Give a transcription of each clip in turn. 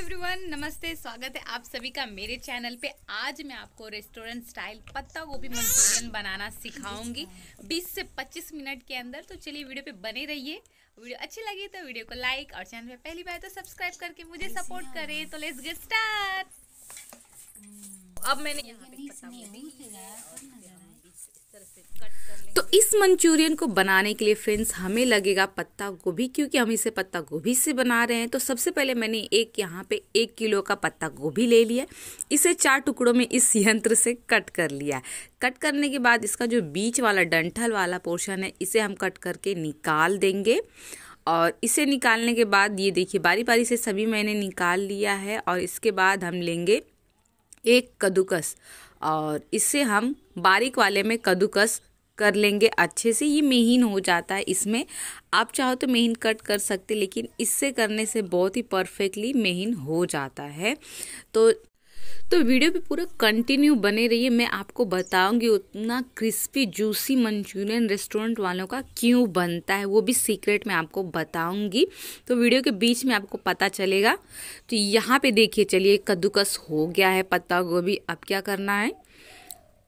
everyone नमस्ते स्वागत है आप सभी का मेरे चैनल पे आज मैं आपको रेस्टोरेंट स्टाइल पत्ता गोभी मंचूरियन बनाना सिखाऊंगी 20 से 25 मिनट के अंदर तो चलिए वीडियो पे बने रहिए वीडियो अच्छी लगी तो वीडियो को लाइक और चैनल पे पहली बार तो सब्सक्राइब करके मुझे सपोर्ट करें तो लेट्स गेट स्टार्ट अब मैंने यहाँ पे पत्ता गोभी तो इस मंचूरियन को बनाने के लिए फ्रेंड्स हमें लगेगा पत्ता गोभी क्योंकि हम इसे पत्ता गोभी से बना रहे हैं तो सबसे पहले मैंने एक यहाँ पे एक किलो का पत्ता गोभी ले लिया इसे चार टुकड़ों में इस यंत्र से कट कर लिया कट करने के बाद इसका जो बीच वाला डंठल वाला पोर्शन है इसे हम कट करके निकाल देंगे और इसे निकालने के बाद ये देखिए बारी बारी से सभी मैंने निकाल लिया है और इसके बाद हम लेंगे एक कद्दूकस और इससे हम बारीक वाले में कद्दूकस कर लेंगे अच्छे से ये महीन हो जाता है इसमें आप चाहो तो महीन कट कर सकते लेकिन इससे करने से बहुत ही परफेक्टली महीन हो जाता है तो तो वीडियो पे पूरा कंटिन्यू बने रहिए मैं आपको बताऊंगी उतना क्रिस्पी जूसी मंचूरियन रेस्टोरेंट वालों का क्यों बनता है वो भी सीक्रेट मैं आपको बताऊंगी तो वीडियो के बीच में आपको पता चलेगा तो यहाँ पे देखिए चलिए कद्दूकस हो गया है पत्ता गोभी अब क्या करना है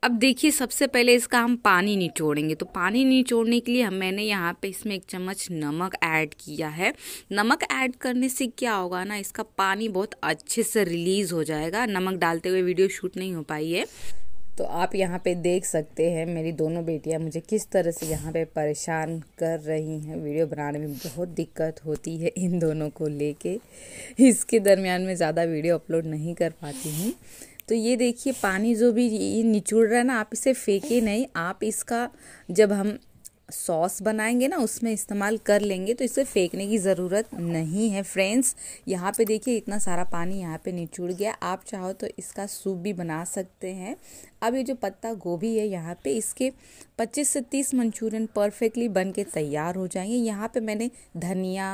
अब देखिए सबसे पहले इसका हम पानी निचोड़ेंगे तो पानी निचोड़ने के लिए हम मैंने यहाँ पे इसमें एक चम्मच नमक ऐड किया है नमक ऐड करने से क्या होगा ना इसका पानी बहुत अच्छे से रिलीज़ हो जाएगा नमक डालते हुए वीडियो शूट नहीं हो पाई है तो आप यहाँ पे देख सकते हैं मेरी दोनों बेटियाँ मुझे किस तरह से यहाँ पे परेशान कर रही हैं वीडियो बनाने में बहुत दिक्कत होती है इन दोनों को लेके इसके दरमियान में ज़्यादा वीडियो अपलोड नहीं कर पाती हूँ तो ये देखिए पानी जो भी ये निचुड़ रहा है ना आप इसे फेंके नहीं आप इसका जब हम सॉस बनाएंगे ना उसमें इस्तेमाल कर लेंगे तो इसे फेंकने की ज़रूरत नहीं है फ्रेंड्स यहाँ पे देखिए इतना सारा पानी यहाँ पे निचुड़ गया आप चाहो तो इसका सूप भी बना सकते हैं अब ये जो पत्ता गोभी है यहाँ पे इसके 25 से 30 मंचूरियन परफेक्टली बन के तैयार हो जाएंगे यहाँ पे मैंने धनिया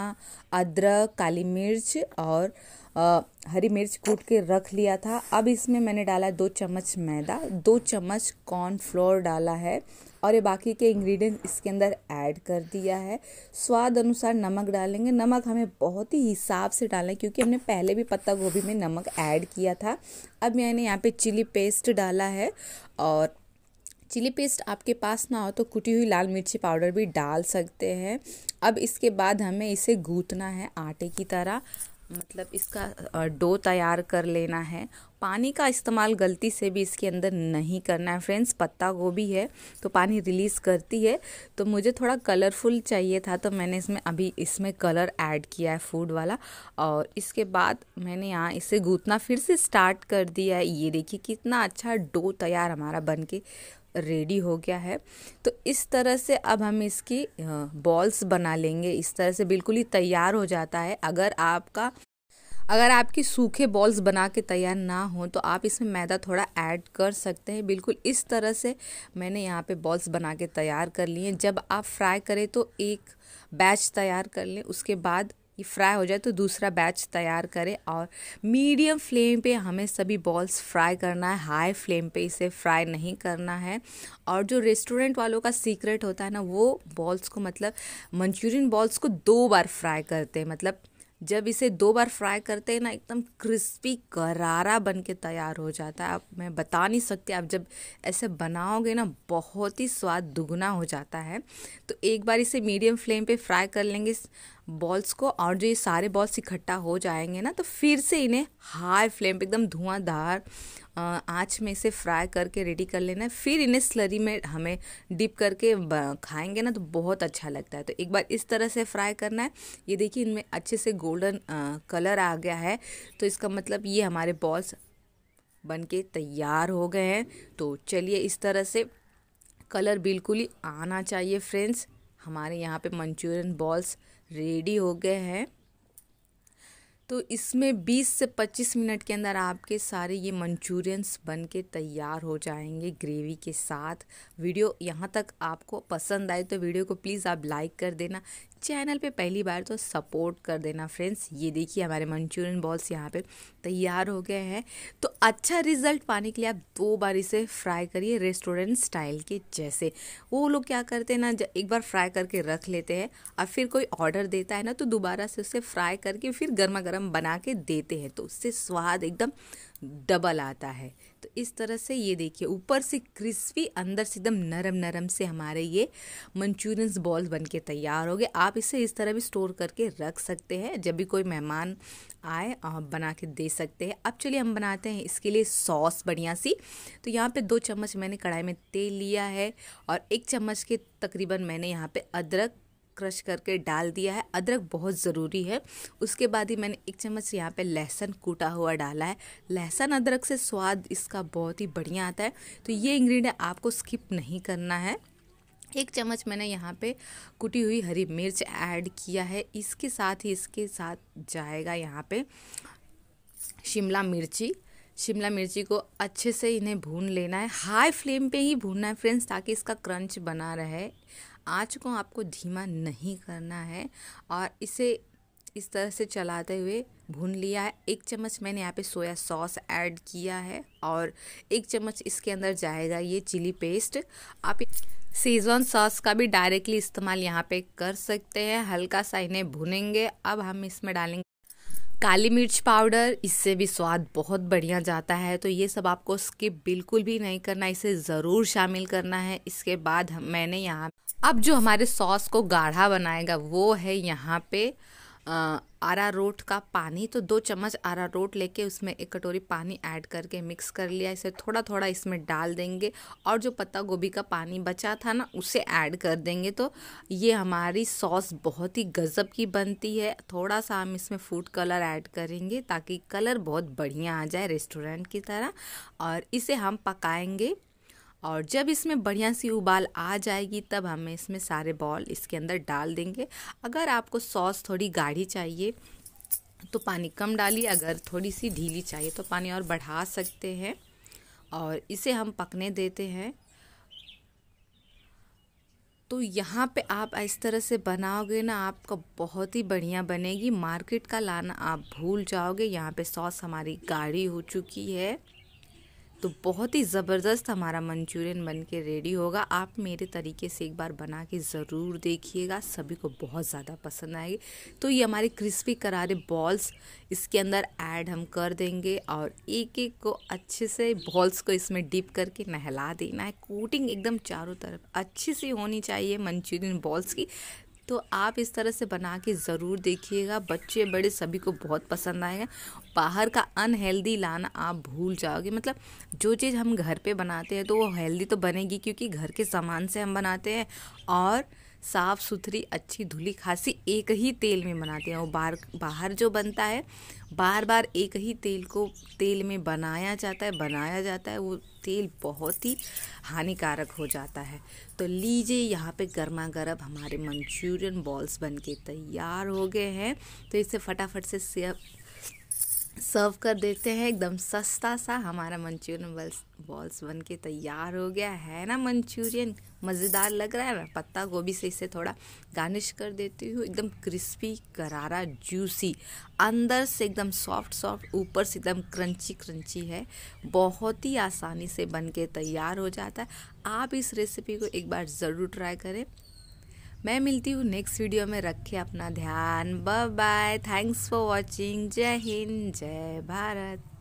अदरक काली मिर्च और आ, हरी मिर्च कूट के रख लिया था अब इसमें मैंने डाला दो चम्मच मैदा दो चम्मच कॉर्नफ्लोर डाला है और ये बाकी के इंग्रेडिएंट्स इसके अंदर ऐड कर दिया है स्वाद अनुसार नमक डालेंगे नमक हमें बहुत ही हिसाब से डालना है क्योंकि हमने पहले भी पत्ता गोभी में नमक ऐड किया था अब मैंने यहाँ पे चिली पेस्ट डाला है और चिली पेस्ट आपके पास ना हो तो कुटी हुई लाल मिर्ची पाउडर भी डाल सकते हैं अब इसके बाद हमें इसे गूथना है आटे की तरह मतलब इसका डो तैयार कर लेना है पानी का इस्तेमाल गलती से भी इसके अंदर नहीं करना है फ्रेंड्स पत्ता गोभी है तो पानी रिलीज़ करती है तो मुझे थोड़ा कलरफुल चाहिए था तो मैंने इसमें अभी इसमें कलर ऐड किया है फूड वाला और इसके बाद मैंने यहाँ इसे गूथना फिर से स्टार्ट कर दिया है ये देखिए कितना अच्छा डो तैयार हमारा बन के रेडी हो गया है तो इस तरह से अब हम इसकी बॉल्स बना लेंगे इस तरह से बिल्कुल ही तैयार हो जाता है अगर आपका अगर आपकी सूखे बॉल्स बना के तैयार ना हो तो आप इसमें मैदा थोड़ा ऐड कर सकते हैं बिल्कुल इस तरह से मैंने यहाँ पे बॉल्स बना के तैयार कर लिए जब आप फ्राई करें तो एक बैच तैयार कर लें उसके बाद ये फ्राई हो जाए तो दूसरा बैच तैयार करें और मीडियम फ्लेम पे हमें सभी बॉल्स फ्राई करना है हाई फ्लेम पे इसे फ्राई नहीं करना है और जो रेस्टोरेंट वालों का सीक्रेट होता है ना वो बॉल्स को मतलब मंचूरियन बॉल्स को दो बार फ्राई करते हैं मतलब जब इसे दो बार फ्राई करते हैं ना एकदम क्रिस्पी करारा बन के तैयार हो जाता है आप मैं बता नहीं सकती आप जब ऐसे बनाओगे ना बहुत ही स्वाद दुगना हो जाता है तो एक बार इसे मीडियम फ्लेम पे फ्राई कर लेंगे बॉल्स को और जो ये सारे बॉल्स इकट्ठा हो जाएंगे ना तो फिर से इन्हें हाई फ्लेम पे एकदम धुआंधार आँच में इसे फ्राई करके रेडी कर लेना है फिर इन्हें स्लरी में हमें डिप करके खाएंगे ना तो बहुत अच्छा लगता है तो एक बार इस तरह से फ्राई करना है ये देखिए इनमें अच्छे से गोल्डन कलर आ गया है तो इसका मतलब ये हमारे बॉल्स बन के तैयार हो गए हैं तो चलिए इस तरह से कलर बिल्कुल ही आना चाहिए फ्रेंड्स हमारे यहाँ पे मंचूरियन बॉल्स रेडी हो गए हैं तो इसमें 20 से 25 मिनट के अंदर आपके सारे ये मंचूरियंस बन के तैयार हो जाएंगे ग्रेवी के साथ वीडियो यहाँ तक आपको पसंद आए तो वीडियो को प्लीज़ आप लाइक कर देना चैनल पे पहली बार तो सपोर्ट कर देना फ्रेंड्स ये देखिए हमारे मंचूरियन बॉल्स यहाँ पे तैयार हो गए हैं तो अच्छा रिजल्ट पाने के लिए आप दो बार इसे फ्राई करिए रेस्टोरेंट स्टाइल के जैसे वो लोग क्या करते हैं ना एक बार फ्राई करके रख लेते हैं और फिर कोई ऑर्डर देता है ना तो दोबारा से उसे फ्राई करके फिर गर्मा गरम बना के देते हैं तो उससे स्वाद एकदम डबल आता है तो इस तरह से ये देखिए ऊपर से क्रिस्पी अंदर से एकदम नरम नरम से हमारे ये मंचूरियंस बॉल्स बन के तैयार हो गए आप इसे इस तरह भी स्टोर करके रख सकते हैं जब भी कोई मेहमान आए आप बना के दे सकते हैं अब चलिए हम बनाते हैं इसके लिए सॉस बढ़िया सी तो यहाँ पे दो चम्मच मैंने कढ़ाई में तेल लिया है और एक चम्मच के तकरीबन मैंने यहाँ पर अदरक क्रश करके डाल दिया है अदरक बहुत ज़रूरी है उसके बाद ही मैंने एक चम्मच यहाँ पे लहसुन कूटा हुआ डाला है लहसुन अदरक से स्वाद इसका बहुत ही बढ़िया आता है तो ये इंग्रेडिएंट आपको स्किप नहीं करना है एक चम्मच मैंने यहाँ पे कुटी हुई हरी मिर्च ऐड किया है इसके साथ ही इसके साथ जाएगा यहाँ पे शिमला मिर्ची शिमला मिर्ची को अच्छे से इन्हें भून लेना है हाई फ्लेम पे ही भूनना है फ्रेंड्स ताकि इसका क्रंच बना रहे आँच को आपको धीमा नहीं करना है और इसे इस तरह से चलाते हुए भून लिया है एक चम्मच मैंने यहाँ पे सोया सॉस ऐड किया है और एक चम्मच इसके अंदर जाएगा ये चिली पेस्ट आप सीजन सॉस का भी डायरेक्टली इस्तेमाल यहाँ पे कर सकते हैं हल्का सा इन्हें भुनेंगे अब हम इसमें डालेंगे काली मिर्च पाउडर इससे भी स्वाद बहुत बढ़िया जाता है तो ये सब आपको स्किप बिल्कुल भी नहीं करना इसे ज़रूर शामिल करना है इसके बाद मैंने यहाँ अब जो हमारे सॉस को गाढ़ा बनाएगा वो है यहाँ पे आरा रोट का पानी तो दो चम्मच आरा रोट लेके उसमें एक कटोरी पानी ऐड करके मिक्स कर लिया इसे थोड़ा थोड़ा इसमें डाल देंगे और जो पत्ता गोभी का पानी बचा था ना उसे ऐड कर देंगे तो ये हमारी सॉस बहुत ही गज़ब की बनती है थोड़ा सा हम इसमें फूड कलर ऐड करेंगे ताकि कलर बहुत बढ़िया आ जाए रेस्टोरेंट की तरह और इसे हम पकाएँगे और जब इसमें बढ़िया सी उबाल आ जाएगी तब हमें इसमें सारे बॉल इसके अंदर डाल देंगे अगर आपको सॉस थोड़ी गाढ़ी चाहिए तो पानी कम डालिए अगर थोड़ी सी ढीली चाहिए तो पानी और बढ़ा सकते हैं और इसे हम पकने देते हैं तो यहाँ पे आप इस तरह से बनाओगे ना आपका बहुत ही बढ़िया बनेगी मार्केट का लाना आप भूल जाओगे यहाँ पे सॉस हमारी गाढ़ी हो चुकी है तो बहुत ही ज़बरदस्त हमारा मंचूरियन बन के रेडी होगा आप मेरे तरीके से एक बार बना के ज़रूर देखिएगा सभी को बहुत ज़्यादा पसंद आएगी तो ये हमारे क्रिस्पी करारे बॉल्स इसके अंदर ऐड हम कर देंगे और एक एक को अच्छे से बॉल्स को इसमें डिप करके नहला देना है कोटिंग एकदम चारों तरफ अच्छे से होनी चाहिए मंचूरियन बॉल्स की तो आप इस तरह से बना के ज़रूर देखिएगा बच्चे बड़े सभी को बहुत पसंद आएगा बाहर का अनहेल्दी लाना आप भूल जाओगे मतलब जो चीज़ हम घर पे बनाते हैं तो वो हेल्दी तो बनेगी क्योंकि घर के सामान से हम बनाते हैं और साफ़ सुथरी अच्छी धुली खासी एक ही तेल में बनाते हैं और बाहर बाहर जो बनता है बार बार एक ही तेल को तेल में बनाया जाता है बनाया जाता है वो तेल बहुत ही हानिकारक हो जाता है तो लीजिए यहाँ पे गर्मा गर्म हमारे मंचूरियन बॉल्स बन के तैयार हो गए हैं तो इसे फटाफट से सर्व कर देते हैं एकदम सस्ता सा हमारा मंचूरियन बॉल्स बॉल्स बन के तैयार हो गया है ना मंचूरियन मज़ेदार लग रहा है मैं पत्ता गोभी से इसे थोड़ा गार्निश कर देती हूँ एकदम क्रिस्पी करारा जूसी अंदर से एकदम सॉफ्ट सॉफ्ट ऊपर से एकदम क्रंची क्रंची है बहुत ही आसानी से बन के तैयार हो जाता है आप इस रेसिपी को एक बार ज़रूर ट्राई करें मैं मिलती हूँ नेक्स्ट वीडियो में रखे अपना ध्यान bye bye thanks for watching जय हिंद जय भारत